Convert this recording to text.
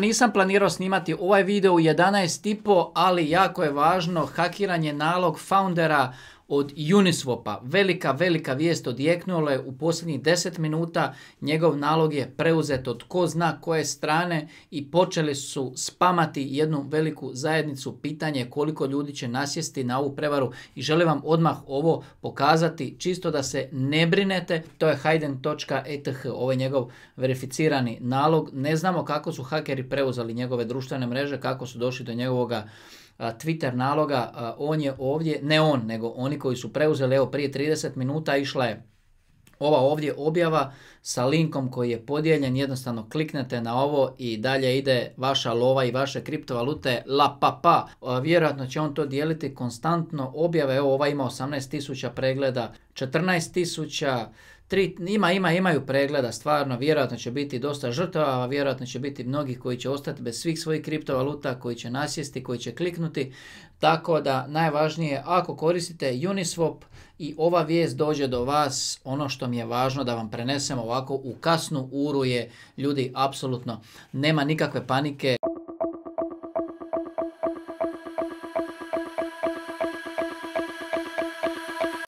Nisam planirao snimati ovaj video u 11.5, ali jako je važno hakiranje nalog foundera od Uniswapa. Velika, velika vijest odjeknula je u posljednjih 10 minuta. Njegov nalog je preuzet od ko zna koje strane i počeli su spamati jednu veliku zajednicu. Pitanje koliko ljudi će nasjesti na ovu prevaru i želim vam odmah ovo pokazati čisto da se ne brinete. To je hayden.eth, ovo ovaj je njegov verificirani nalog. Ne znamo kako su hakeri preuzeli njegove društvene mreže, kako su došli do njegovoga Twitter naloga, on je ovdje, ne on, nego oni koji su preuzeli, evo prije 30 minuta išla je ova ovdje objava sa linkom koji je podijeljen, jednostavno kliknete na ovo i dalje ide vaša lova i vaše kriptovalute la pa pa. Vjerojatno će on to dijeliti konstantno objave, evo ova ima 18.000 pregleda, 14.000, tri, ima, ima, imaju pregleda stvarno, vjerojatno će biti dosta žrtava, vjerojatno će biti mnogi koji će ostati bez svih svojih kriptovaluta, koji će nasjesti, koji će kliknuti, tako da najvažnije ako koristite Uniswap i ova vijest dođe do vas, ono što mi je važno da vam prenesem ovako u kasnu uru je, ljudi, apsolutno nema nikakve panike.